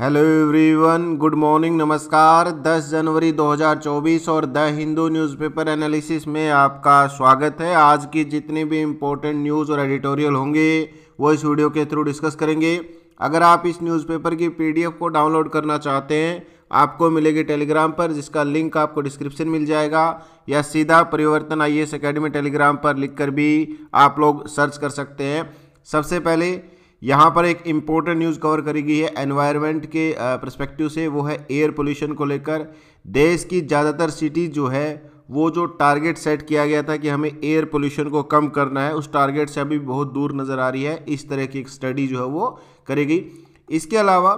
hello everyone good morning नमस्कार 10 जनवरी 2024 और the Hindu newspaper analysis में आपका स्वागत है आज की जितनी भी इम्पोर्टेंट न्यूज़ और एडिटोरियल होंगे वो इस वीडियो के थ्रू डिस्कस करेंगे अगर आप इस न्यूज़पेपर की पीडीएफ को डाउनलोड करना चाहते हैं आपको मिलेगी टेलीग्राम पर जिसका लिंक आपको डिस्क्रिप्शन मिल जाएगा या सीधा परिवर्तन आई एस टेलीग्राम पर लिख भी आप लोग सर्च कर सकते हैं सबसे पहले यहाँ पर एक इम्पोर्टेंट न्यूज़ कवर करी गई है एनवायरनमेंट के परस्पेक्टिव से वो है एयर पोल्यूशन को लेकर देश की ज़्यादातर सिटी जो है वो जो टारगेट सेट किया गया था कि हमें एयर पोल्यूशन को कम करना है उस टारगेट से अभी बहुत दूर नज़र आ रही है इस तरह की एक स्टडी जो है वो करेगी इसके अलावा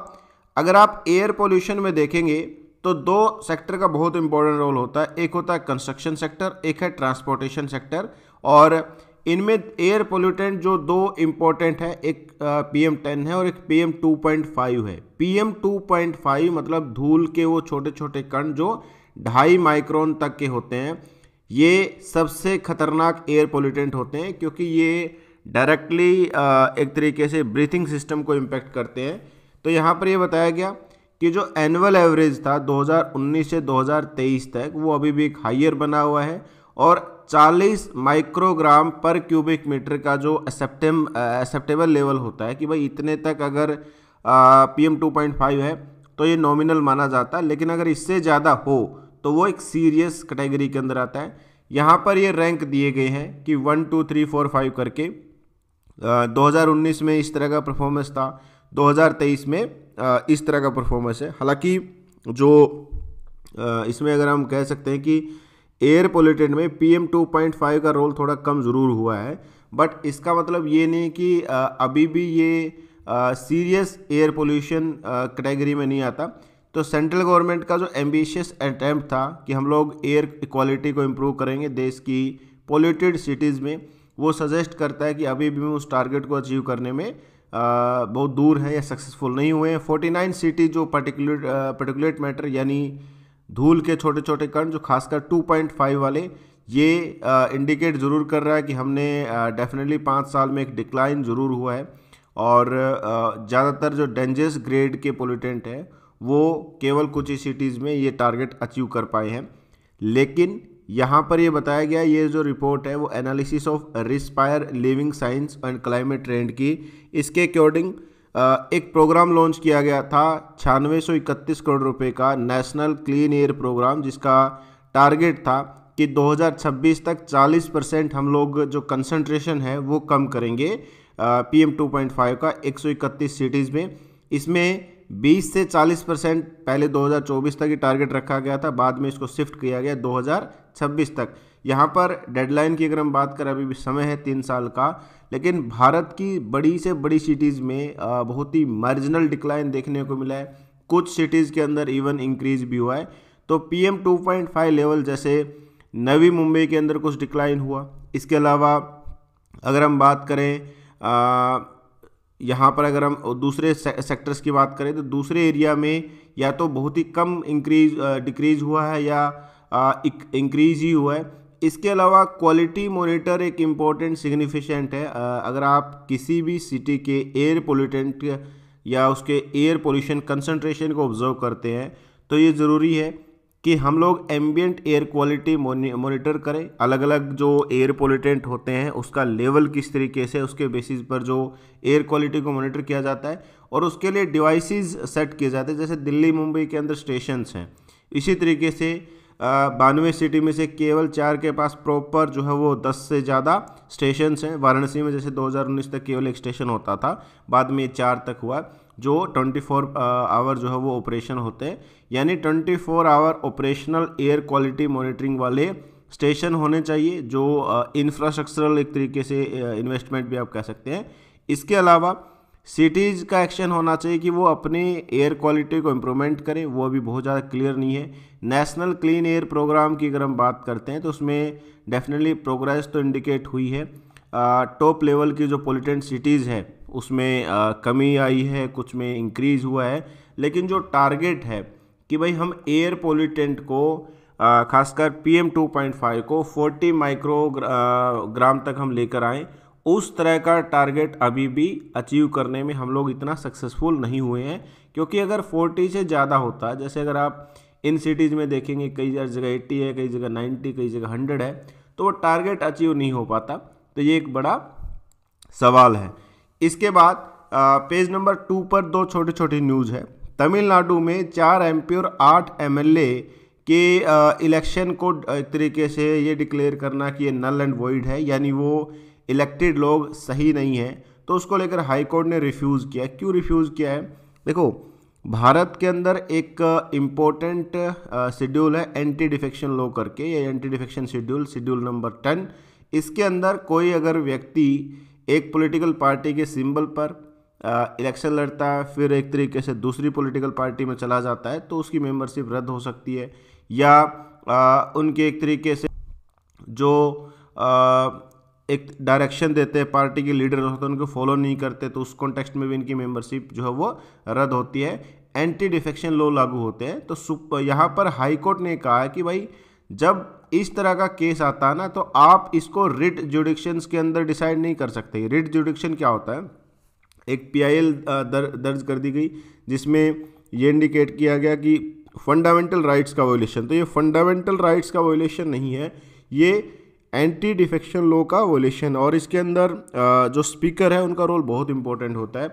अगर आप एयर पोल्यूशन में देखेंगे तो दो सेक्टर का बहुत इंपॉर्टेंट रोल होता है एक होता है कंस्ट्रक्शन सेक्टर एक है ट्रांसपोर्टेशन सेक्टर और इनमें एयर पोल्यूटेंट जो दो इम्पोर्टेंट है एक पी एम टेन है और एक P M two point five है P M two point five मतलब धूल के वो छोटे छोटे कण जो ढाई माइक्रोन तक के होते हैं ये सबसे खतरनाक एयर पोल्यूटेंट होते हैं क्योंकि ये डायरेक्टली एक तरीके से ब्रीथिंग सिस्टम को इम्पेक्ट करते हैं तो यहाँ पर यह बताया गया कि जो एनुअल एवरेज था 2019 से 2023 तक वो अभी भी एक हाइयर बना हुआ है और 40 माइक्रोग्राम पर क्यूबिक मीटर का जो एक्सेप्टेम एक्सेप्टेबल लेवल होता है कि भाई इतने तक अगर P M two point five है तो ये नॉमिनल माना जाता है लेकिन अगर इससे ज़्यादा हो तो वो एक सीरियस कैटेगरी के अंदर आता है यहाँ पर ये रैंक दिए गए हैं कि one two three four five करके आ, 2019 में इस तरह का परफॉर्मेंस था 2023 में आ, इस तरह का परफॉर्मेंस है हालांकि जो आ, इसमें अगर हम कह सकते हैं कि एयर पोल्यूटेड में पीएम 2.5 का रोल थोड़ा कम ज़रूर हुआ है बट इसका मतलब ये नहीं कि अभी भी ये सीरियस एयर पोल्यूशन कैटेगरी में नहीं आता तो सेंट्रल गवर्नमेंट का जो एम्बिशियस अटैम्प्ट था कि हम लोग एयर क्वालिटी को इम्प्रूव करेंगे देश की पोल्यूटेड सिटीज़ में वो सजेस्ट करता है कि अभी भी उस टारगेट को अचीव करने में बहुत दूर है या सक्सेसफुल नहीं हुए हैं फोर्टी नाइन सिटी जो पर्टिकुलर पर्टिकुलेट मैटर यानी धूल के छोटे छोटे कण जो खासकर 2.5 वाले ये इंडिकेट ज़रूर कर रहा है कि हमने डेफिनेटली पाँच साल में एक डिक्लाइन ज़रूर हुआ है और ज़्यादातर जो डेंजरस ग्रेड के पोल्यूटेंट हैं वो केवल कुछ ही सिटीज़ में ये टारगेट अचीव कर पाए हैं लेकिन यहाँ पर ये बताया गया ये जो रिपोर्ट है वो analysis of respire living science and climate trend की इसके अकॉर्डिंग एक प्रोग्राम लॉन्च किया गया था छियानवे करोड़ रुपए का नेशनल क्लीन एयर प्रोग्राम जिसका टारगेट था कि 2026 तक 40 परसेंट हम लोग जो कंसंट्रेशन है वो कम करेंगे पी एम टू का एक सिटीज़ में इसमें 20 से 40 परसेंट पहले 2024 तक ये टारगेट रखा गया था बाद में इसको शिफ्ट किया गया 2026 तक यहाँ पर डेडलाइन की अगर हम बात करें अभी भी समय है तीन साल का लेकिन भारत की बड़ी से बड़ी सिटीज़ में बहुत ही मार्जिनल डिक्लाइन देखने को मिला है कुछ सिटीज़ के अंदर इवन इंक्रीज भी हुआ है तो P M two point five level जैसे नवी मुंबई के अंदर कुछ डिक्लाइन हुआ इसके अलावा अगर हम बात करें आ, यहाँ पर अगर हम दूसरे से, सेक्टर्स की बात करें तो दूसरे एरिया में या तो बहुत ही कम इंक्रीज डिक्रीज हुआ है या इंक्रीज ही हुआ है इसके अलावा क्वालिटी मोनिटर एक इम्पॉर्टेंट सिग्निफिशेंट है अगर आप किसी भी सिटी के एयर पोल्यूटेंट या उसके एयर पोल्यूशन कंसनट्रेशन को ऑब्जर्व करते हैं तो ये ज़रूरी है कि हम लोग एम्बियंट एयर क्वालिटी मोनिटर करें अलग अलग जो एयर पोल्यूटेंट होते हैं उसका लेवल किस तरीके से उसके बेसिस पर जो एयर क्वालिटी को मोनिटर किया जाता है और उसके लिए डिवाइसेस सेट किए जाते हैं जैसे दिल्ली मुंबई के अंदर स्टेशंस हैं इसी तरीके से बानवे सिटी में से केवल चार के पास प्रॉपर जो है वो दस से ज़्यादा स्टेशन हैं वाराणसी में जैसे 2019 तक केवल एक स्टेशन होता था बाद में ये चार तक हुआ जो 24 आवर जो है वो ऑपरेशन होते हैं यानी 24 hour operational air quality monitoring वाले स्टेशन होने चाहिए जो इंफ्रास्ट्रक्चरल एक तरीके से इन्वेस्टमेंट भी आप कह सकते हैं इसके अलावा सिटीज़ का एक्शन होना चाहिए कि वो अपने एयर क्वालिटी को इम्प्रूवमेंट करें वो अभी बहुत ज़्यादा क्लियर नहीं है नेशनल क्लीन एयर प्रोग्राम की अगर हम बात करते हैं तो उसमें डेफिनेटली प्रोग्रेस तो इंडिकेट हुई है टॉप लेवल की जो पोलिटेंट सिटीज़ है उसमें आ, कमी आई है कुछ में इंक्रीज़ हुआ है लेकिन जो टारगेट है कि भाई हम एयर पोलिटेंट को खासकर P M two point five को फोर्टी माइक्रो ग्राम तक हम लेकर आएँ उस तरह का टारगेट अभी भी अचीव करने में हम लोग इतना सक्सेसफुल नहीं हुए हैं क्योंकि अगर फोर्टी से ज़्यादा होता जैसे अगर आप इन सिटीज़ में देखेंगे कई जगह एट्टी है कई जगह नाइन्टी कई जगह हंड्रेड है तो वो टारगेट अचीव नहीं हो पाता तो ये एक बड़ा सवाल है इसके बाद पेज नंबर टू पर दो छोटे छोटे न्यूज़ है तमिलनाडु में चार एम और आठ एम के इलेक्शन को एक तरीके से ये डिक्लेयर करना कि ये नल एंड वॉइड है यानी वो इलेक्टेड लोग सही नहीं हैं तो उसको लेकर हाईकोर्ट ने रिफ्यूज़ किया क्यों रिफ्यूज़ किया है देखो भारत के अंदर एक इम्पोर्टेंट uh, शेड्यूल uh, है एंटी डिफेक्शन लॉ करके या anti defection schedule schedule number ten इसके अंदर कोई अगर व्यक्ति एक पॉलिटिकल पार्टी के सिंबल पर इलेक्शन uh, लड़ता है फिर एक तरीके से दूसरी पॉलिटिकल पार्टी में चला जाता है तो उसकी मेंबरशिप रद्द हो सकती है या आ, उनके एक तरीके से जो एक डायरेक्शन देते हैं पार्टी के लीडर होते हैं उनको फॉलो नहीं करते तो उस कॉन्टेक्स्ट में भी इनकी मेंबरशिप जो है वो रद्द होती है एंटी डिफेक्शन लॉ लागू होते हैं तो सुप यहाँ पर हाईकोर्ट ने कहा है कि भाई जब इस तरह का केस आता है ना तो आप इसको रिट जुडिक्शंस के अंदर डिसाइड नहीं कर सकते रिट जुडिक्शन क्या होता है एक पी दर, दर्ज कर दी गई जिसमें ये इंडिकेट किया गया कि फंडामेंटल राइट्स का वोलेशन तो ये फंडामेंटल राइट्स का वोलेशन नहीं है ये एंटी डिफेक्शन लो का वोलेशन और इसके अंदर जो स्पीकर है उनका रोल बहुत इंपॉर्टेंट होता है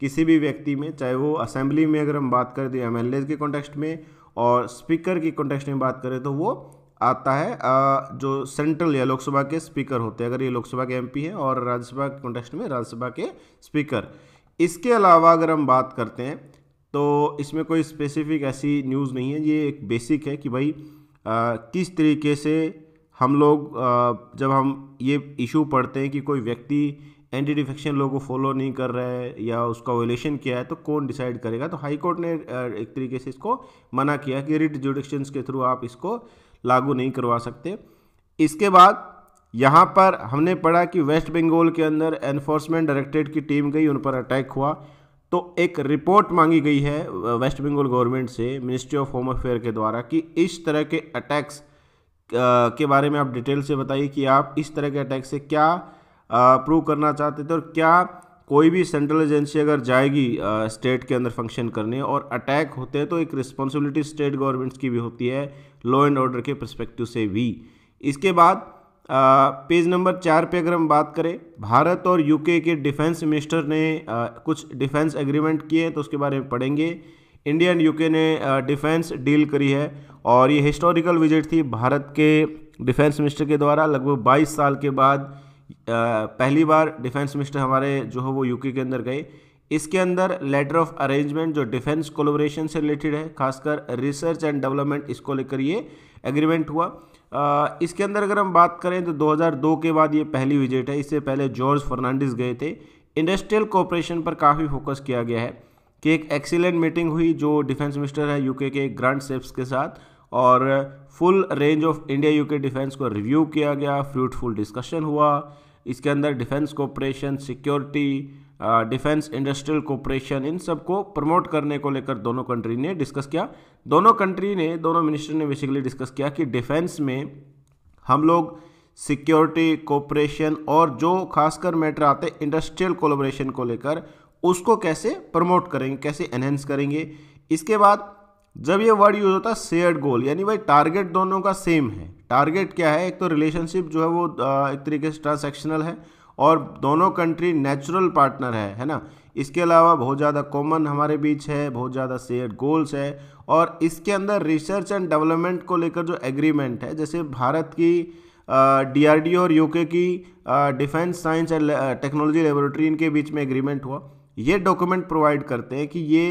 किसी भी व्यक्ति में चाहे वो असेंबली में अगर हम बात करें तो एम एल के कॉन्टेक्स्ट में और स्पीकर की कॉन्टेक्स्ट में बात करें तो वो आता है जो सेंट्रल या लोकसभा के स्पीकर होते हैं अगर ये लोकसभा के एमपी हैं और राज्यसभा के कॉन्टेक्स्ट में राज्यसभा के स्पीकर इसके अलावा अगर हम बात करते हैं तो इसमें कोई स्पेसिफिक ऐसी न्यूज़ नहीं है ये एक बेसिक है कि भाई आ, किस तरीके से हम लोग जब हम ये इशू पढ़ते हैं कि कोई व्यक्ति एंटी डिफेक्शन लॉ को फॉलो नहीं कर रहा है या उसका वोलेशन किया है तो कौन डिसाइड करेगा तो हाई कोर्ट ने एक तरीके से इसको मना किया कि रिट जुडिक्शंस के थ्रू आप इसको लागू नहीं करवा सकते इसके बाद यहाँ पर हमने पढ़ा कि वेस्ट बंगाल के अंदर एनफोर्समेंट डायरेक्टरेट की टीम गई उन पर अटैक हुआ तो एक रिपोर्ट मांगी गई है वेस्ट बंगाल गवर्नमेंट से मिनिस्ट्री ऑफ होम अफेयर के द्वारा कि इस तरह के अटैक्स के बारे में आप डिटेल से बताइए कि आप इस तरह के अटैक से क्या प्रूव करना चाहते थे और क्या कोई भी सेंट्रल एजेंसी अगर जाएगी स्टेट के अंदर फंक्शन करने और अटैक होते हैं तो एक रिस्पॉन्सिबिलिटी स्टेट गवर्नमेंट्स की भी होती है लॉ एंड ऑर्डर के परस्पेक्टिव से भी इसके बाद पेज नंबर चार पे अगर हम बात करें भारत और यूके के डिफेंस मिनिस्टर ने आ, कुछ डिफेंस एग्रीमेंट किए तो उसके बारे में पढ़ेंगे इंडिया एंड यूके ने डिफेंस डील करी है और ये हिस्टोरिकल विजिट थी भारत के डिफेंस मिनिस्टर के द्वारा लगभग 22 साल के बाद पहली बार डिफेंस मिनिस्टर हमारे जो है वो यूके के अंदर गए इसके अंदर लेटर ऑफ अरेंजमेंट जो डिफेंस कोलोब्रेशन से रिलेटेड है खासकर रिसर्च एंड डेवलपमेंट इसको लेकर ये एग्रीमेंट हुआ आ, इसके अंदर अगर हम बात करें तो 2002 के बाद ये पहली विजिट है इससे पहले जॉर्ज फर्नांडिस गए थे इंडस्ट्रियल कोऑपरेशन पर काफ़ी फोकस किया गया है की एक एक्सीलेंट मीटिंग हुई जो डिफेंस मिनिस्टर है यूके के ग्रांड सेप्स के साथ और full range of India UK defence को रिव्यू किया गया फ्रूटफुल डिस्कशन हुआ इसके अंदर defence cooperation security defence industrial cooperation इन सब को प्रमोट करने को लेकर दोनों कंट्री ने डिस्कस किया दोनों कंट्री ने दोनों मिनिस्टर ने बेसिकली डिस्कस किया कि डिफेंस में हम लोग सिक्योरिटी कोऑपरेशन और जो खासकर मैटर आते इंडस्ट्रियल कोलोब्रेशन को लेकर उसको कैसे प्रमोट करेंगे कैसे एनहेंस करेंगे इसके बाद जब ये वर्ड यूज होता है शेयर्ड गोल यानी भाई टारगेट दोनों का सेम है टारगेट क्या है एक तो रिलेशनशिप जो है वो एक तरीके से ट्रांसैक्शनल है और दोनों कंट्री नेचुरल पार्टनर है है ना इसके अलावा बहुत ज़्यादा कॉमन हमारे बीच है बहुत ज़्यादा शेयर गोल्स है और इसके अंदर रिसर्च एंड डेवलपमेंट को लेकर जो एग्रीमेंट है जैसे भारत की डी और यूके की defence science and technology laboratory इनके बीच में एग्रीमेंट हुआ ये डॉक्यूमेंट प्रोवाइड करते हैं कि ये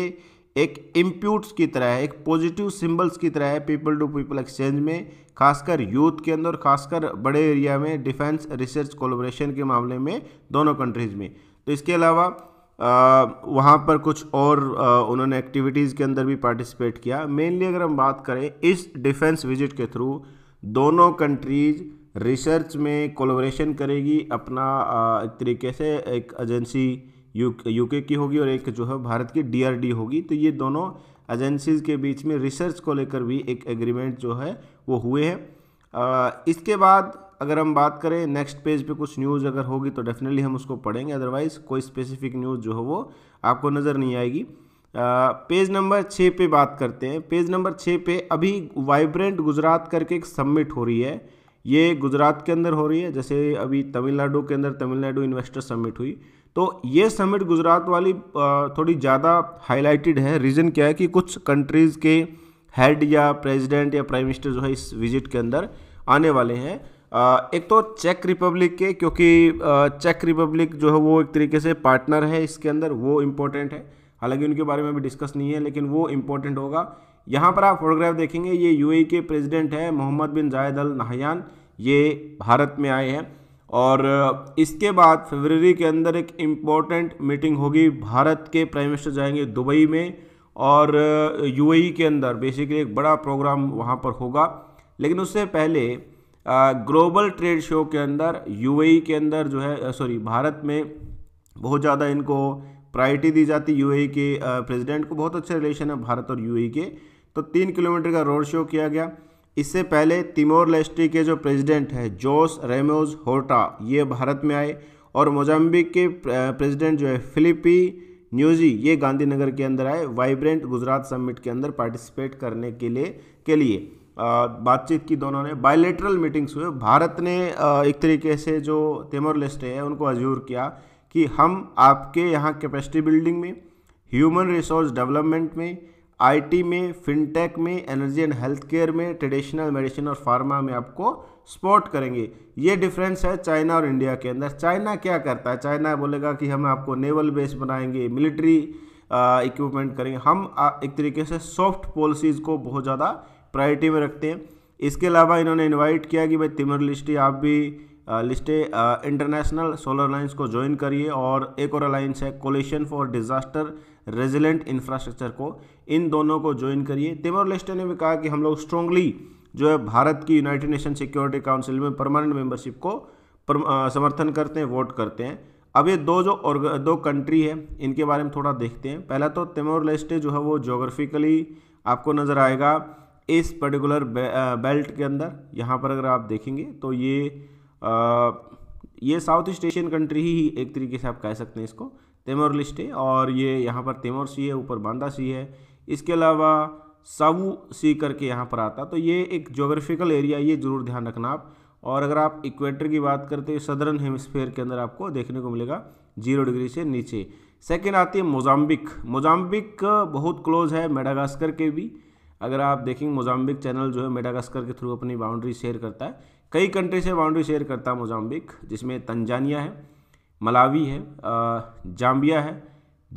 एक इम्प्यूट्स की तरह है एक पॉजिटिव सिंबल्स की तरह है पीपल टू पीपल एक्सचेंज में खासकर यूथ के अंदर खासकर बड़े एरिया में डिफेंस रिसर्च कोलोब्रेशन के मामले में दोनों कंट्रीज़ में तो इसके अलावा वहाँ पर कुछ और आ, उन्होंने एक्टिविटीज़ के अंदर भी पार्टिसिपेट किया मेनली अगर हम बात करें इस डिफेंस विजिट के थ्रू दोनों कंट्रीज़ रिसर्च में कोलोब्रेशन करेगी अपना एक तरीके से एक एजेंसी यूके की होगी और एक जो है भारत की डीआरडी होगी तो ये दोनों एजेंसीज के बीच में रिसर्च को लेकर भी एक एग्रीमेंट जो है वो हुए हैं इसके बाद अगर हम बात करें नेक्स्ट पेज पे कुछ न्यूज़ अगर होगी तो डेफिनेटली हम उसको पढ़ेंगे अदरवाइज़ कोई स्पेसिफिक न्यूज़ जो है वो आपको नज़र नहीं आएगी पेज नंबर छः पे बात करते हैं पेज नंबर छः पे अभी वाइब्रेंट गुजरात करके एक सबमिट हो रही है ये गुजरात के अंदर हो रही है जैसे अभी तमिलनाडु के अंदर तमिलनाडु इन्वेस्टर सबमिट हुई तो ये समिट गुजरात वाली थोड़ी ज़्यादा हाईलाइटेड है रीज़न क्या है कि कुछ कंट्रीज़ के हेड या प्रेसिडेंट या प्राइम मिनिस्टर जो है इस विजिट के अंदर आने वाले हैं एक तो चेक रिपब्लिक के क्योंकि चेक रिपब्लिक जो है वो एक तरीके से पार्टनर है इसके अंदर वो इम्पोर्टेंट है हालांकि उनके बारे में भी डिस्कस नहीं है लेकिन वो इम्पोर्टेंट होगा यहाँ पर आप फोटोग्राफ देखेंगे ये यूएई e के प्रेसिडेंट हैं मोहम्मद बिन जायद अल नहयान ये भारत में आए हैं और इसके बाद फरवरी के अंदर एक इम्पॉर्टेंट मीटिंग होगी भारत के प्राइम मिनिस्टर जाएंगे दुबई में और यूएई e के अंदर बेसिकली एक बड़ा प्रोग्राम वहाँ पर होगा लेकिन उससे पहले ग्लोबल ट्रेड शो के अंदर यूएई e के अंदर जो है सॉरी भारत में बहुत ज़्यादा इनको प्रायोरिटी दी जाती यूएई e के प्रेसिडेंट को बहुत अच्छे रिलेशन है भारत और यूएई के तो तीन किलोमीटर का रोड शो किया गया इससे पहले तिमोर लेस्टी के जो प्रेसिडेंट हैं जोस रेमोज होटा ये भारत में आए और मोजाम्बिक के प्रेसिडेंट जो है फिलिपी न्यूजी ये गांधीनगर के अंदर आए वाइब्रेंट गुजरात समिट के अंदर पार्टिसिपेट करने के लिए के लिए बातचीत की दोनों ने बायलेटरल मीटिंग्स हुए भारत ने एक तरीके से जो तिमोर लेस्टे है उनको अजूर किया कि हम आपके यहाँ कैपेसिटी बिल्डिंग में ह्यूमन रिसोर्स डेवलपमेंट में आईटी में फिनटेक में एनर्जी एंड हेल्थ केयर में ट्रेडिशनल मेडिसिन और फार्मा में आपको स्पॉट करेंगे ये डिफरेंस है चाइना और इंडिया के अंदर चाइना क्या करता है चाइना बोलेगा कि हम आपको नेवल बेस बनाएंगे मिलिट्री इक्विपमेंट करेंगे हम आ, एक तरीके से सॉफ्ट पॉलिसीज़ को बहुत ज़्यादा प्रायोरिटी में रखते हैं इसके अलावा इन्होंने इन्वाइट किया कि भाई तिमर लिस्टी आप भी लिस्टे इंटरनेशनल सोलर अलाइंस को ज्वाइन करिए और एक और अलाइंस है coalition for disaster resilient infrastructure को इन दोनों को ज्वाइन करिए तिमोर लेस्टे ने भी कहा कि हम लोग स्ट्रांगली जो है भारत की यूनाइटेड नेशन सिक्योरिटी काउंसिल में परमानेंट मेंबरशिप को समर्थन करते हैं वोट करते हैं अब ये दो जो और दो कंट्री है इनके बारे में थोड़ा देखते हैं पहला तो तिमोर लेस्टे जो है वो जोग्राफिकली आपको नज़र आएगा इस पर्टिकुलर बेल्ट के अंदर यहाँ पर अगर आप देखेंगे तो ये आ, ये साउथ ईस्ट एशियन कंट्री ही एक तरीके से आप कह सकते हैं इसको तेमोर लिस्टे और ये यहाँ पर तेमोर सी है ऊपर बांदा सी है इसके अलावा सावू सी करके यहाँ पर आता तो ये एक जोग्राफिकल एरिया ये ज़रूर ध्यान रखना आप और अगर आप इक्वेटर की बात करते हो सदर्न हेमस्फेयर के अंदर आपको देखने को मिलेगा जीरो डिग्री से नीचे सेकेंड आती है मोजाम्बिक मोजाम्बिक बहुत क्लोज है मेडागास्कर के भी अगर आप देखेंगे मोजाम्बिक चैनल जो है मेडागास्कर के थ्रू अपनी बाउंड्री शेयर करता है कई कंट्री से बाउंड्री शेयर करता है मोजाम्बिक जिसमें तंजानिया है मलावी है जाम्बिया है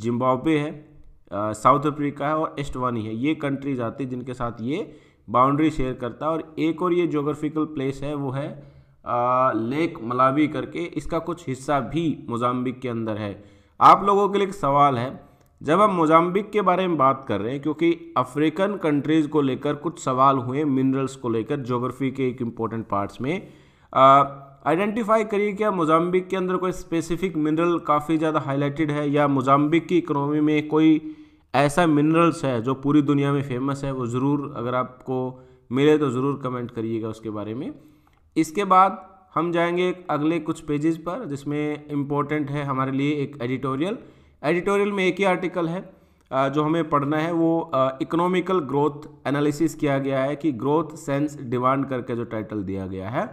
जिम्बाब्वे है साउथ अफ्रीका है और एस्टवानी है ये कंट्रीज आती है जिनके साथ ये बाउंड्री शेयर करता है और एक और ये जोग्राफिकल प्लेस है वो है आ, लेक मलावी करके इसका कुछ हिस्सा भी मोजाम्बिक के अंदर है आप लोगों के लिए एक सवाल है जब हम मोजाम्बिक के बारे में बात कर रहे हैं क्योंकि अफ्रीकन कंट्रीज़ को लेकर कुछ सवाल हुए मिनरल्स को लेकर जोग्राफी के एक इम्पोर्टेंट पार्ट्स में आ, आइडेंटिफाई करिए क्या मोजाम्बिक के अंदर कोई स्पेसिफिक मिनरल काफ़ी ज़्यादा हाईलाइटेड है या मोजाम्बिक की इकोनॉमी में कोई ऐसा मिनरल्स है जो पूरी दुनिया में फेमस है वो ज़रूर अगर आपको मिले तो ज़रूर कमेंट करिएगा उसके बारे में इसके बाद हम जाएंगे अगले कुछ पेजेस पर जिसमें इम्पोर्टेंट है हमारे लिए एक एडिटोरियल एडिटोरियल में एक ही आर्टिकल है जो हमें पढ़ना है वो इकोनॉमिकल ग्रोथ एनालिसिस किया गया है कि ग्रोथ सेंस डिमांड करके जो टाइटल दिया गया है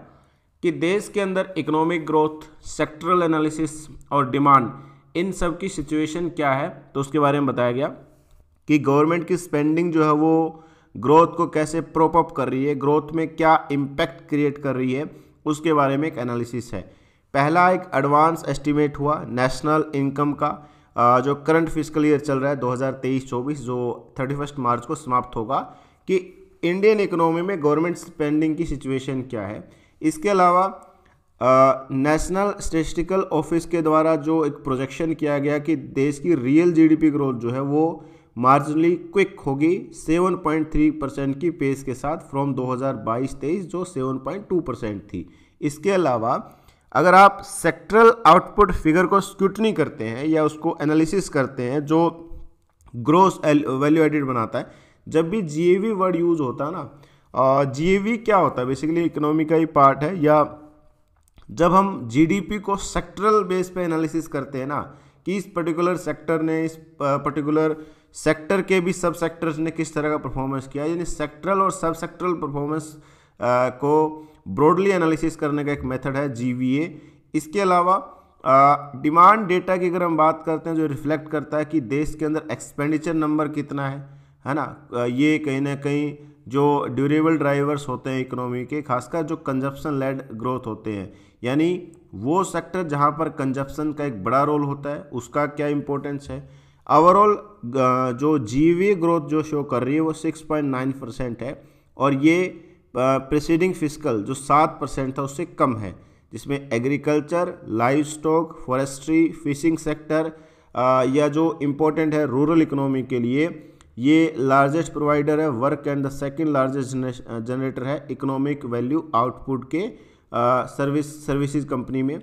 कि देश के अंदर इकोनॉमिक ग्रोथ सेक्टरल एनालिसिस और डिमांड इन सब की सिचुएशन क्या है तो उसके बारे में बताया गया कि गवर्नमेंट की स्पेंडिंग जो है वो ग्रोथ को कैसे प्रोपअप कर रही है ग्रोथ में क्या इम्पैक्ट क्रिएट कर रही है उसके बारे में एक एनालिसिस है पहला एक एडवांस एस्टिमेट हुआ नेशनल इनकम का जो करंट फिजिकल ईयर चल रहा है 2023-24 जो 31 मार्च को समाप्त होगा कि इंडियन इकोनॉमी में गवर्नमेंट स्पेंडिंग की सिचुएशन क्या है इसके अलावा नेशनल स्टेटिस्टिकल ऑफिस के द्वारा जो एक प्रोजेक्शन किया गया कि देश की रियल जीडीपी ग्रोथ जो है वो मार्जिनली क्विक होगी 7.3 परसेंट की पेस के साथ फ्रॉम 2022-23 जो 7.2 परसेंट थी इसके अलावा अगर आप सेक्टरल आउटपुट फिगर को स्क्यूटनी करते हैं या उसको एनालिसिस करते हैं जो ग्रोस वैल्यू एडिड बनाता है जब भी जी वर्ड यूज़ होता है ना जीएवी क्या होता है बेसिकली इकोनॉमी का ही पार्ट है या जब हम जीडीपी को सेक्टरल बेस पे एनालिसिस करते हैं ना कि इस पर्टिकुलर सेक्टर ने इस पर्टिकुलर सेक्टर के भी सब सेक्टर्स ने किस तरह का परफॉर्मेंस किया यानी सेक्टरल और सब सेक्टरल परफॉर्मेंस को ब्रॉडली एनालिसिस करने का एक मेथड है जीवीए इसके अलावा डिमांड डेटा की अगर हम बात करते हैं जो रिफ्लेक्ट करता है कि देश के अंदर एक्सपेंडिचर नंबर कितना है है ना ये कहीं ना कहीं जो ड्यूरेबल ड्राइवर्स होते हैं इकोनॉमी के खासकर जो कंजप्शन लेड ग्रोथ होते हैं यानी वो सेक्टर जहाँ पर कंजप्शन का एक बड़ा रोल होता है उसका क्या इंपॉर्टेंस है ओवरऑल जो जीवी ग्रोथ जो शो कर रही है वो 6.9 परसेंट है और ये प्रेसिडिंग फिजिकल जो 7 परसेंट था उससे कम है जिसमें agriculture livestock forestry fishing sector या जो इम्पोर्टेंट है रूरल इकोनॉमी के लिए ये लार्जेस्ट प्रोवाइडर है work and the second largest generator है इकोनॉमिक वैल्यू आउटपुट के सर्विस सर्विसेज कंपनी में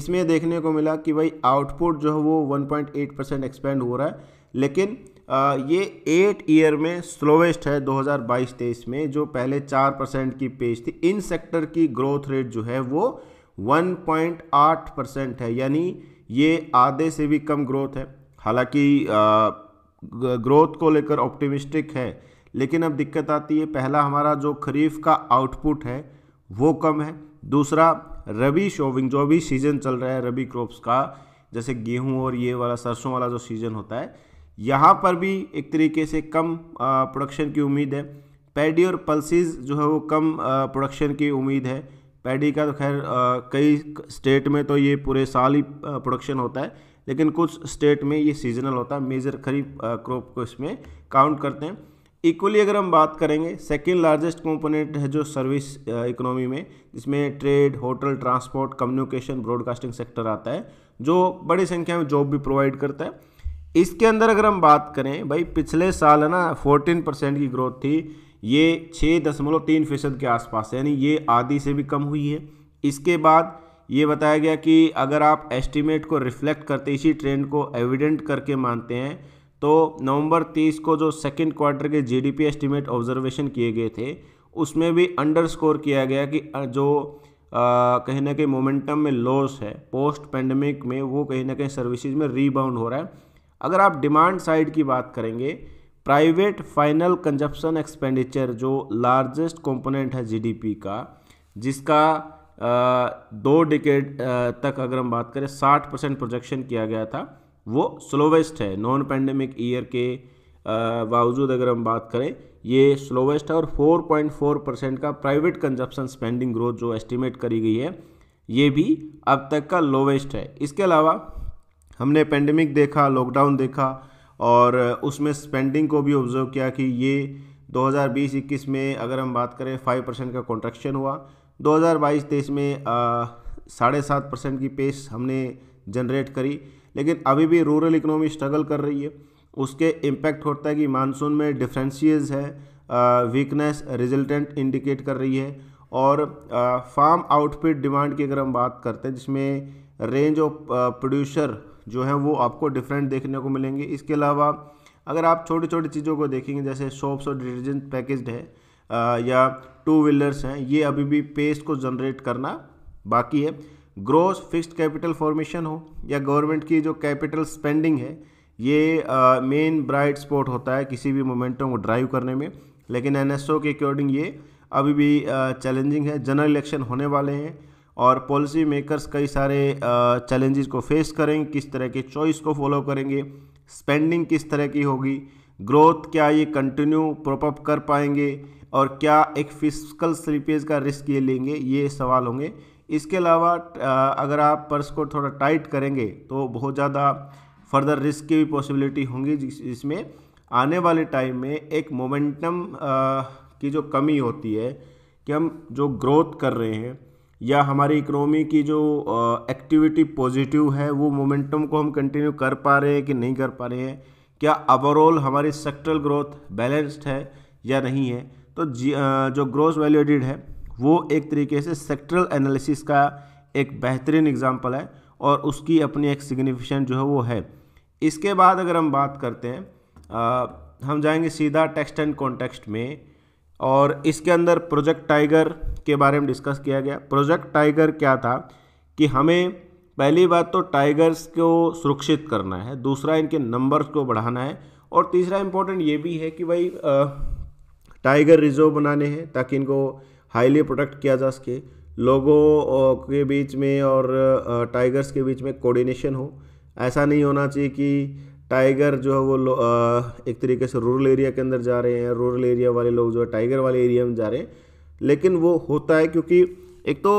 इसमें देखने को मिला कि भाई आउटपुट जो है वो 1.8 परसेंट एक्सपेंड हो रहा है लेकिन आ, uh, ये एट ईयर में स्लोवेस्ट है 2022-23 में जो पहले चार परसेंट की पेज थी इन सेक्टर की ग्रोथ रेट जो है वो 1.8 परसेंट है यानी ये आधे से भी कम ग्रोथ है हालांकि uh, ग्रोथ को लेकर ऑप्टिमिस्टिक है लेकिन अब दिक्कत आती है पहला हमारा जो खरीफ का आउटपुट है वो कम है दूसरा रबी शोविंग जो अभी सीज़न चल रहा है रबी क्रॉप्स का जैसे गेहूं और ये वाला सरसों वाला जो सीज़न होता है यहाँ पर भी एक तरीके से कम प्रोडक्शन की उम्मीद है पैडी और पल्सिस जो है वो कम प्रोडक्शन की उम्मीद है पैडी का तो खैर कई स्टेट में तो ये पूरे साल ही प्रोडक्शन होता है लेकिन कुछ स्टेट में ये सीजनल होता है मेजर खरीफ क्रॉप को इसमें काउंट करते हैं इक्वली अगर हम बात करेंगे सेकेंड लार्जेस्ट कंपोनेंट है जो सर्विस इकोनॉमी में जिसमें trade hotel transport communication broadcasting sector आता है जो बड़ी संख्या में जॉब भी प्रोवाइड करता है इसके अंदर अगर हम बात करें भाई पिछले साल है ना फोर्टीन परसेंट की ग्रोथ थी ये छः दशमलव तीन फीसद के आसपास यानी ये आधी से भी कम हुई है इसके बाद ये बताया गया कि अगर आप एस्टिमेट को रिफ्लेक्ट करते इसी ट्रेंड को एविडेंट करके मानते हैं तो नवंबर 30 को जो सेकंड क्वार्टर के जीडीपी एस्टिमेट ऑब्जर्वेशन किए गए थे उसमें भी अंडरस्कोर किया गया कि जो कहीं ना कहीं मोमेंटम में लॉस है पोस्ट पेंडेमिक में वो कहीं ना कहीं सर्विसेज में रीबाउंड हो रहा है अगर आप डिमांड साइड की बात करेंगे प्राइवेट फाइनल कंजप्शन एक्सपेंडिचर जो लार्जेस्ट कंपोनेंट है जीडीपी का जिसका दो डिकेड तक अगर हम बात करें साठ परसेंट प्रोजेक्शन किया गया था वो स्लोवेस्ट है नॉन पेंडेमिक ईयर के बावजूद अगर हम बात करें ये स्लोवेस्ट है और 4.4 परसेंट का प्राइवेट कंजप्शन स्पेंडिंग ग्रोथ जो एस्टिमेट करी गई है ये भी अब तक का लोवेस्ट है इसके अलावा हमने पेंडेमिक देखा लॉकडाउन देखा और उसमें स्पेंडिंग को भी ऑब्जर्व किया कि ये 2020-21 में अगर हम बात करें 5 परसेंट का कॉन्ट्रेक्शन हुआ दो हज़ार बाईस तेईस में साढ़े सात परसेंट की पेश हमने जनरेट करी लेकिन अभी भी रूरल इकोनॉमी स्ट्रगल कर रही है उसके इम्पैक्ट होता है कि मानसून में डिफ्रेंसीज है वीकनेस रिजल्टेंट इंडिकेट कर रही है और फार्म आउटफिट डिमांड की अगर हम बात करते हैं जिसमें रेंज ऑफ प्रोड्यूसर जो है वो आपको डिफरेंट देखने को मिलेंगे इसके अलावा अगर आप छोटी छोटी चीज़ों को देखेंगे जैसे सोप्स और डिटर्जेंट पैकेज्ड है आ, या टू व्हीलर्स हैं ये अभी भी पेस को जनरेट करना बाकी है ग्रोस फिक्स्ड कैपिटल फॉर्मेशन हो या गवर्नमेंट की जो कैपिटल स्पेंडिंग है ये मेन ब्राइट स्पॉट होता है किसी भी मोमेंटम को ड्राइव करने में लेकिन एन के अकॉर्डिंग ये अभी भी चैलेंजिंग है जनरल इलेक्शन होने वाले हैं और पॉलिसी मेकर्स कई सारे चैलेंजेस को फेस करेंगे किस तरह के चॉइस को फॉलो करेंगे स्पेंडिंग किस तरह की होगी ग्रोथ क्या ये कंटिन्यू प्रोपअप कर पाएंगे और क्या एक फिजिकल स्लिपेज का रिस्क ये लेंगे ये सवाल होंगे इसके अलावा अगर आप पर्स को थोड़ा टाइट करेंगे तो बहुत ज़्यादा फर्दर रिस्क की भी पॉसिबिलिटी होंगी जिसमें आने वाले टाइम में एक मोमेंटम की जो कमी होती है कि हम जो ग्रोथ कर रहे हैं या हमारी इकोनॉमी की जो एक्टिविटी पॉजिटिव है वो मोमेंटम को हम कंटिन्यू कर पा रहे हैं कि नहीं कर पा रहे हैं क्या ओवरऑल हमारी सेक्टरल ग्रोथ बैलेंस्ड है या नहीं है तो जो ग्रोस वैल्यू एडिड है वो एक तरीके से सेक्टरल एनालिसिस का एक बेहतरीन एग्जाम्पल है और उसकी अपनी एक सिग्निफिकेंट जो है वो है इसके बाद अगर हम बात करते हैं आ, हम जाएंगे सीधा टेक्स्ट एंड कॉन्टेक्स्ट में और इसके अंदर प्रोजेक्ट टाइगर के बारे में डिस्कस किया गया प्रोजेक्ट टाइगर क्या था कि हमें पहली बात तो टाइगर्स को सुरक्षित करना है दूसरा इनके नंबर्स को बढ़ाना है और तीसरा इम्पोर्टेंट ये भी है कि भाई आ, टाइगर रिजर्व बनाने हैं ताकि इनको हाईली प्रोटेक्ट किया जा सके लोगों के बीच में और टाइगर्स के बीच में कोऑर्डिनेशन हो ऐसा नहीं होना चाहिए कि टाइगर जो है वो एक तरीके से रूरल एरिया के अंदर जा रहे हैं रूरल एरिया वाले लोग जो है टाइगर वाले एरिया में जा रहे हैं लेकिन वो होता है क्योंकि एक तो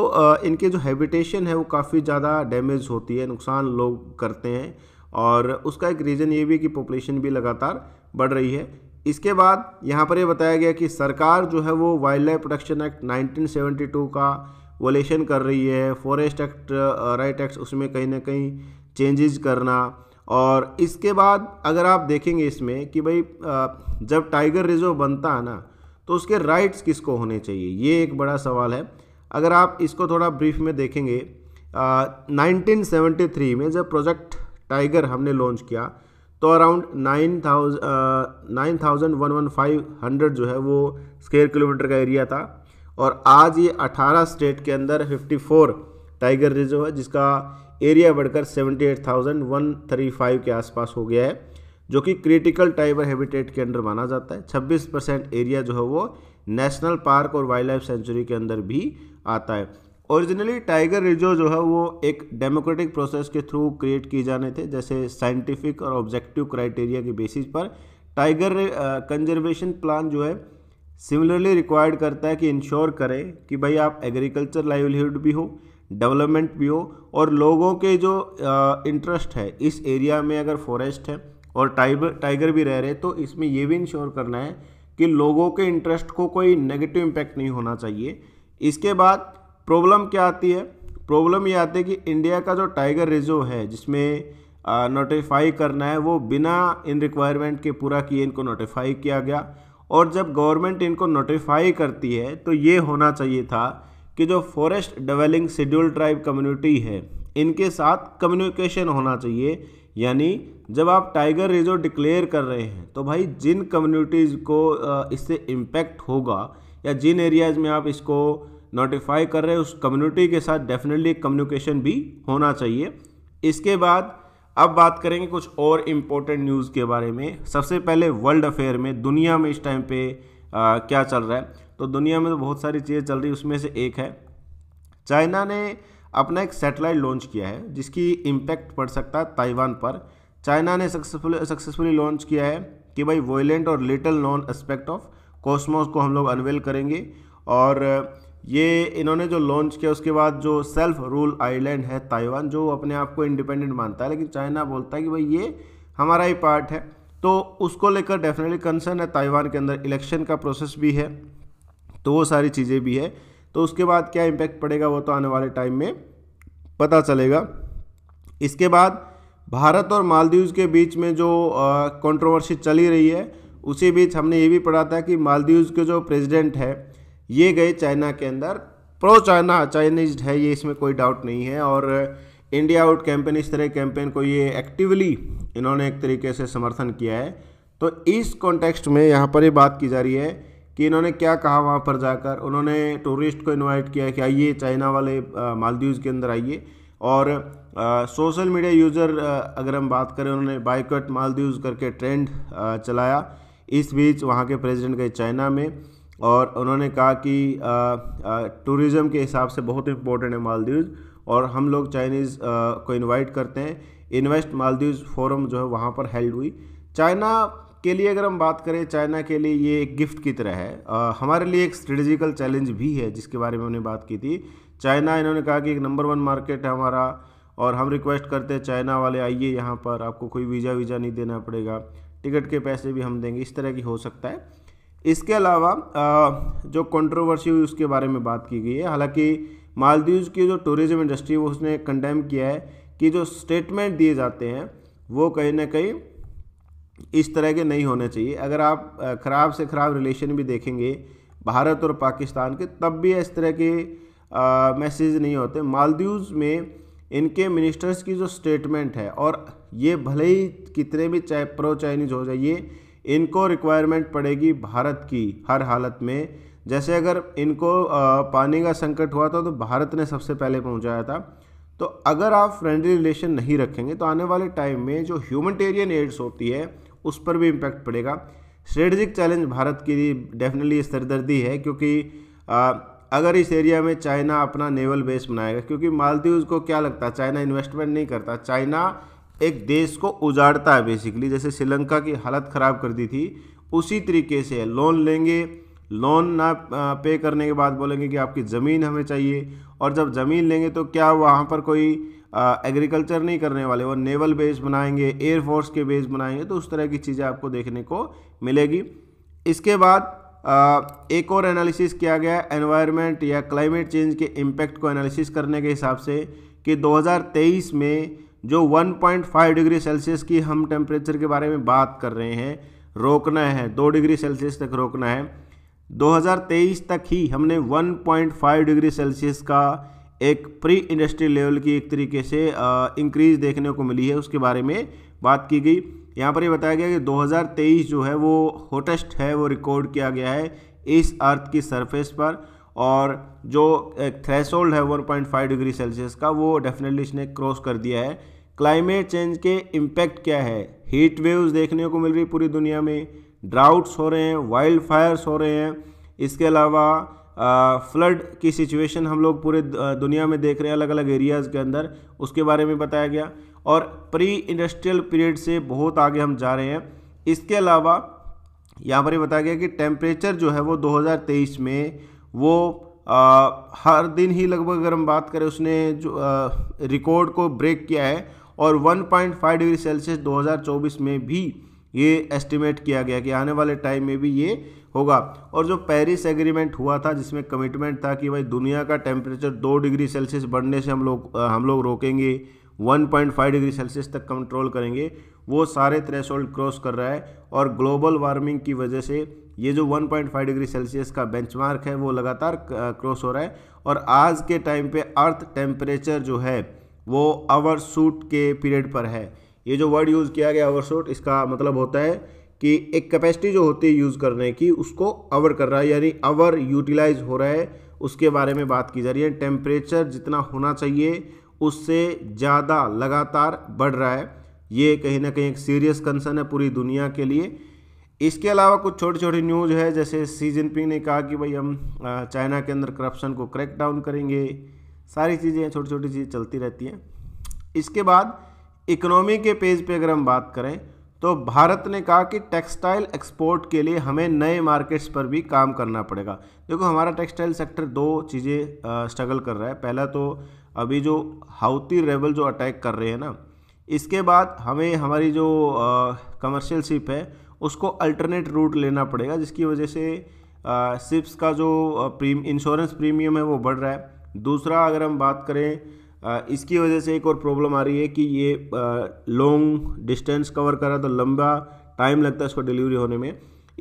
इनके जो हैबिटेशन है वो काफ़ी ज़्यादा डैमेज होती है नुकसान लोग करते हैं और उसका एक रीज़न ये भी कि पॉपुलेशन भी लगातार बढ़ रही है इसके बाद यहाँ पर ये यह बताया गया कि सरकार जो है वो वाइल्ड लाइफ प्रोटेक्शन एक्ट 1972 का वोलेशन कर रही है फॉरेस्ट एक्ट राइट एक्ट उसमें कहीं ना कहीं चेंजेज करना और इसके बाद अगर आप देखेंगे इसमें कि भाई uh, जब टाइगर रिजर्व बनता है ना तो उसके राइट्स किसको होने चाहिए ये एक बड़ा सवाल है अगर आप इसको थोड़ा ब्रीफ में देखेंगे आ, uh, 1973 में जब प्रोजेक्ट टाइगर हमने लॉन्च किया तो around nine nine thousand one one five hundred जो है वो स्क्वेयर किलोमीटर का एरिया था और आज ये अठारह स्टेट के अंदर फिफ्टी फोर टाइगर रिजर्व है जिसका एरिया बढ़कर seventy eight thousand one three five के आसपास हो गया है जो कि क्रिटिकल टाइगर हैबिटेट के अंदर माना जाता है छब्बीस परसेंट एरिया जो है वो नेशनल पार्क और वाइल्ड लाइफ सेंचुरी के अंदर भी आता है ओरिजिनली टाइगर रिजर्व जो है वो एक डेमोक्रेटिक प्रोसेस के थ्रू क्रिएट किए जाने थे जैसे साइंटिफिक और ऑब्जेक्टिव क्राइटेरिया के बेसिस पर टाइगर कंजर्वेशन प्लान जो है सिमिलरली रिक्वायर्ड करता है कि इंश्योर करें कि भाई आप एग्रीकल्चर लाइवलीहुड भी हो डेवलपमेंट भी हो और लोगों के जो इंटरेस्ट uh, है इस एरिया में अगर फॉरेस्ट है और टाइगर टाइगर भी रह रहे तो इसमें ये भी इंश्योर करना है कि लोगों के इंटरेस्ट को कोई नेगेटिव इम्पैक्ट नहीं होना चाहिए इसके बाद प्रॉब्लम क्या आती है प्रॉब्लम ये आती है कि इंडिया का जो टाइगर रिजर्व है जिसमें नोटिफाई करना है वो बिना इन रिक्वायरमेंट के पूरा किए इनको नोटिफाई किया गया और जब गवर्नमेंट इनको नोटिफाई करती है तो ये होना चाहिए था कि जो forest dwelling schedule tribe community है इनके साथ कम्युनिकेशन होना चाहिए यानी जब आप टाइगर रिजर्व डिक्लेयर कर रहे हैं तो भाई जिन कम्युनिटीज़ को इससे इम्पेक्ट होगा या जिन एरियाज़ में आप इसको नोटिफाई कर रहे हैं उस कम्युनिटी के साथ डेफिनेटली कम्युनिकेशन भी होना चाहिए इसके बाद अब बात करेंगे कुछ और इम्पोर्टेंट न्यूज़ के बारे में सबसे पहले वर्ल्ड अफेयर में दुनिया में इस टाइम पे आ, क्या चल रहा है तो दुनिया में तो बहुत सारी चीज़ें चल रही उसमें से एक है चाइना ने अपना एक सेटेलाइट लॉन्च किया है जिसकी इम्पैक्ट पड़ सकता है ताइवान पर चाइना ने सक्सेसफुल सक्सेसफुली लॉन्च किया है कि भाई वोयलेंट और little non aspect of cosmos को हम लोग अनवेल करेंगे और ये इन्होंने जो लॉन्च किया उसके बाद जो सेल्फ रूल आइलैंड है ताइवान जो अपने आप को इंडिपेंडेंट मानता है लेकिन चाइना बोलता है कि भाई ये हमारा ही पार्ट है तो उसको लेकर डेफिनेटली कंसर्न है ताइवान के अंदर इलेक्शन का प्रोसेस भी है तो वो सारी चीज़ें भी है तो उसके बाद क्या इम्पैक्ट पड़ेगा वो तो आने वाले टाइम में पता चलेगा इसके बाद भारत और मालदीव्स के बीच में जो कंट्रोवर्सी चली रही है उसी बीच हमने ये भी पढ़ा था कि मालदीव्स के जो प्रेसिडेंट है ये गए चाइना के अंदर प्रो चाइना चाइनीज है ये इसमें कोई डाउट नहीं है और इंडिया आउट कैंपेन इस तरह कैंपेन को ये एक्टिवली इन्होंने एक तरीके से समर्थन किया है तो इस कॉन्टेक्स्ट में यहाँ पर ये बात की जा रही है कि इन्होंने क्या कहा वहाँ पर जाकर उन्होंने टूरिस्ट को इनवाइट किया कि आइए चाइना वाले मालदीव्स के अंदर आइए और सोशल मीडिया यूज़र अगर हम बात करें उन्होंने बाइकट मालदीव्स करके ट्रेंड आ, चलाया इस बीच वहाँ के प्रेसिडेंट गए चाइना में और उन्होंने कहा कि टूरिज़म के हिसाब से बहुत इम्पोर्टेंट है मालदीव्स और हम लोग चाइनीज़ को इनवाइट करते हैं इन्वेस्ट मालदीव्स फोरम जो है वहाँ पर हेल्ड हुई चाइना के लिए अगर हम बात करें चाइना के लिए ये एक गिफ्ट की तरह है आ, हमारे लिए एक स्ट्रेटजिकल चैलेंज भी है जिसके बारे में उन्होंने बात की थी चाइना इन्होंने कहा कि एक नंबर वन मार्केट है हमारा और हम रिक्वेस्ट करते हैं चाइना वाले आइए यहाँ पर आपको कोई वीज़ा वीज़ा नहीं देना पड़ेगा टिकट के पैसे भी हम देंगे इस तरह की हो सकता है इसके अलावा जो कंट्रोवर्सी हुई उसके बारे में बात की गई है हालांकि मालदीव की जो टूरिज्म इंडस्ट्री वो उसने कंडेम किया है कि जो स्टेटमेंट दिए जाते हैं वो कहीं ना कहीं इस तरह के नहीं होने चाहिए अगर आप ख़राब से ख़राब रिलेशन भी देखेंगे भारत और पाकिस्तान के तब भी इस तरह के मैसेज नहीं होते मालदीव्स में इनके मिनिस्टर्स की जो स्टेटमेंट है और ये भले ही कितने भी चाहे प्रो चाइनीज़ हो जाइए इनको रिक्वायरमेंट पड़ेगी भारत की हर हालत में जैसे अगर इनको पानी का संकट हुआ था तो भारत ने सबसे पहले पहुंचाया था तो अगर आप फ्रेंडली रिलेशन नहीं रखेंगे तो आने वाले टाइम में जो ह्यूमटेरियन एड्स होती है उस पर भी इम्पैक्ट पड़ेगा स्ट्रेटजिक चैलेंज भारत के लिए डेफिनेटली सरदर्दी है क्योंकि आ, अगर इस एरिया में चाइना अपना नेवल बेस बनाएगा क्योंकि मालदीव को क्या लगता है चाइना इन्वेस्टमेंट नहीं करता चाइना एक देश को उजाड़ता है बेसिकली जैसे श्रीलंका की हालत ख़राब कर दी थी उसी तरीके से लोन लेंगे लोन ना पे करने के बाद बोलेंगे कि आपकी ज़मीन हमें चाहिए और जब ज़मीन लेंगे तो क्या वहाँ पर कोई एग्रीकल्चर नहीं करने वाले वो नेवल बेस बनाएंगे एयरफोर्स के बेस बनाएंगे तो उस तरह की चीज़ें आपको देखने को मिलेगी इसके बाद आ, एक और एनालिसिस किया गया एनवायरनमेंट या क्लाइमेट चेंज के इम्पैक्ट को एनालिसिस करने के हिसाब से कि 2023 में जो 1.5 डिग्री सेल्सियस की हम टेम्परेचर के बारे में बात कर रहे हैं रोकना है दो डिग्री सेल्सियस तक रोकना है 2023 तक ही हमने 1.5 डिग्री सेल्सियस का एक प्री इंडस्ट्री लेवल की एक तरीके से इंक्रीज देखने को मिली है उसके बारे में बात की गई यहाँ पर ये बताया गया कि 2023 जो है वो हॉटेस्ट है वो रिकॉर्ड किया गया है इस अर्थ की सरफेस पर और जो एक थ्रेशोल्ड है 1.5 डिग्री सेल्सियस का वो डेफिनेटली इसने क्रॉस कर दिया है क्लाइमेट चेंज के इम्पैक्ट क्या है हीट वेव्स देखने को मिल रही पूरी दुनिया में ड्राउट्स हो रहे हैं वाइल्ड फायर्स हो रहे हैं इसके अलावा फ्लड की सिचुएशन हम लोग पूरे दुनिया में देख रहे हैं अलग अलग एरियाज़ के अंदर उसके बारे में बताया गया और प्री इंडस्ट्रियल पीरियड से बहुत आगे हम जा रहे हैं इसके अलावा यहाँ पर ही बताया गया कि टेम्परेचर जो है वो 2023 में वो आ, हर दिन ही लगभग अगर हम बात करें उसने जो रिकॉर्ड को ब्रेक किया है और 1.5 डिग्री सेल्सियस 2024 में भी ये एस्टिमेट किया गया कि आने वाले टाइम में भी ये होगा और जो पेरिस एग्रीमेंट हुआ था जिसमें कमिटमेंट था कि भाई दुनिया का टेम्परेचर दो डिग्री सेल्सियस बढ़ने से हम लोग हम लोग रोकेंगे 1.5 डिग्री सेल्सियस तक कंट्रोल करेंगे वो सारे थ्रेश क्रॉस कर रहा है और ग्लोबल वार्मिंग की वजह से ये जो 1.5 डिग्री सेल्सियस का बेंचमार्क है वो लगातार क्रॉस हो रहा है और आज के टाइम पे अर्थ टेम्परेचर जो है वो आवर सूट के पीरियड पर है ये जो वर्ड यूज़ किया गया आवर सूट इसका मतलब होता है कि एक कैपेसिटी जो होती है यूज़ करने की उसको आवर कर रहा है यानी आवर यूटिलाइज हो रहा है उसके बारे में बात की जा रही है टेम्परेचर जितना होना चाहिए उससे ज़्यादा लगातार बढ़ रहा है ये कहीं ना कहीं एक सीरियस कंसर्न है पूरी दुनिया के लिए इसके अलावा कुछ छोटी छोटी न्यूज़ है जैसे सी जिनपिंग ने कहा कि भाई हम चाइना के अंदर करप्शन को क्रैक डाउन करेंगे सारी चीज़ें छोटी छोटी चीज़ें चलती रहती हैं इसके बाद इकोनॉमी के पेज पे अगर हम बात करें तो भारत ने कहा कि टेक्सटाइल एक्सपोर्ट के लिए हमें नए मार्केट्स पर भी काम करना पड़ेगा देखो हमारा टेक्सटाइल सेक्टर दो चीज़ें स्ट्रगल कर रहा है पहला तो अभी जो हाउती रेबल जो अटैक कर रहे हैं ना इसके बाद हमें हमारी जो कमर्शियल शिप है उसको अल्टरनेट रूट लेना पड़ेगा जिसकी वजह से शिप्स का जो प्रीम इंश्योरेंस प्रीमियम है वो बढ़ रहा है दूसरा अगर हम बात करें इसकी वजह से एक और प्रॉब्लम आ रही है कि ये लॉन्ग डिस्टेंस कवर करा तो लंबा टाइम लगता है इसको डिलीवरी होने में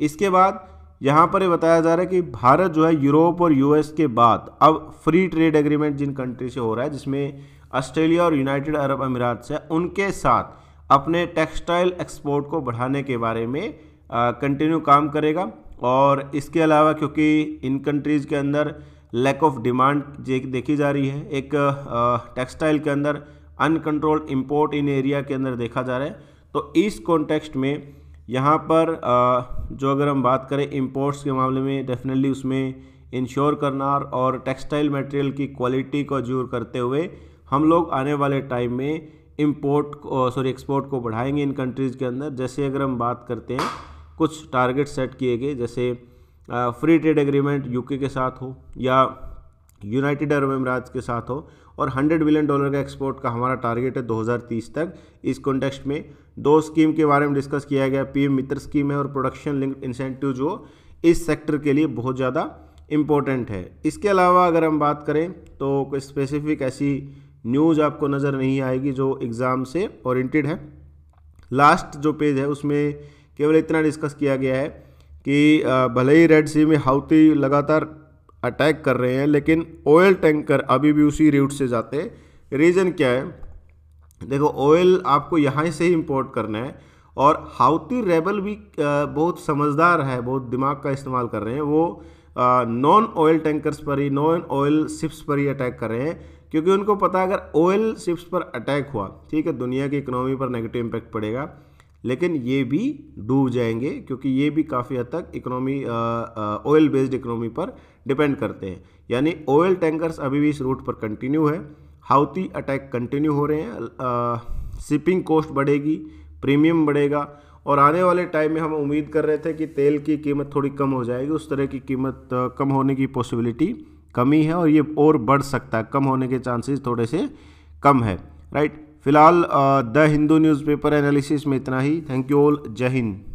इसके बाद यहाँ पर ये बताया जा रहा है कि भारत जो है यूरोप और यूएस के बाद अब फ्री ट्रेड एग्रीमेंट जिन कंट्री से हो रहा है जिसमें ऑस्ट्रेलिया और यूनाइटेड अरब अमीरात से उनके साथ अपने टेक्सटाइल एक्सपोर्ट को बढ़ाने के बारे में कंटिन्यू काम करेगा और इसके अलावा क्योंकि इन कंट्रीज़ के अंदर लैक ऑफ डिमांड देखी जा रही है एक टेक्सटाइल के अंदर अनकंट्रोल्ड इम्पोर्ट इन एरिया के अंदर देखा जा रहा है तो इस कॉन्टेक्स्ट में यहाँ पर जो अगर हम बात करें इम्पोर्ट्स के मामले में डेफिनेटली उसमें इंश्योर करना और टेक्सटाइल मटेरियल की क्वालिटी को जोर करते हुए हम लोग आने वाले टाइम में इम्पोर्ट सॉरी एक्सपोर्ट को बढ़ाएंगे इन कंट्रीज़ के अंदर जैसे अगर हम बात करते हैं कुछ टारगेट सेट किए गए जैसे फ्री ट्रेड एग्रीमेंट यूके के साथ हो या यूनाइटेड अरब अमीरात के साथ हो और 100 बिलियन डॉलर का एक्सपोर्ट का हमारा टारगेट है 2030 तक इस कॉन्टेक्स्ट में दो स्कीम के बारे में डिस्कस किया गया पीएम मित्र स्कीम है और प्रोडक्शन लिंक्ड इंसेंटिव जो इस सेक्टर के लिए बहुत ज़्यादा इम्पोर्टेंट है इसके अलावा अगर हम बात करें तो कोई स्पेसिफिक ऐसी न्यूज़ आपको नज़र नहीं आएगी जो एग्ज़ाम से ओरिएंटेड है लास्ट जो पेज है उसमें केवल इतना डिस्कस किया गया है कि भले ही रेड सी में हाउती लगातार अटैक कर रहे हैं लेकिन ऑयल टैंकर अभी भी उसी रूट से जाते हैं रीज़न क्या है देखो ऑयल आपको यहाँ से ही इम्पोर्ट करना है और हाउती रेबल भी बहुत समझदार है बहुत दिमाग का इस्तेमाल कर रहे हैं वो नॉन ऑयल टैंकर्स पर ही नॉन ऑयल शिप्स पर ही अटैक कर रहे हैं क्योंकि उनको पता है अगर ऑयल शिप्स पर अटैक हुआ ठीक है दुनिया की इकोनॉमी पर नेगेटिव इम्पैक्ट पड़ेगा लेकिन ये भी डूब जाएंगे क्योंकि ये भी काफ़ी हद तक इकोनॉमी ऑयल बेस्ड इकोनॉमी पर डिपेंड करते हैं यानी ऑयल टैंकर्स अभी भी इस रूट पर कंटिन्यू है हाउती अटैक कंटिन्यू हो रहे हैं शिपिंग कॉस्ट बढ़ेगी प्रीमियम बढ़ेगा और आने वाले टाइम में हम उम्मीद कर रहे थे कि तेल की कीमत थोड़ी कम हो जाएगी उस तरह की कीमत कम होने की पॉसिबिलिटी कमी है और ये और बढ़ सकता है कम होने के चांसेस थोड़े से कम है राइट फिलहाल द हिंदू न्यूज़पेपर एनालिसिस में इतना ही थैंक यू ऑल जय हिंद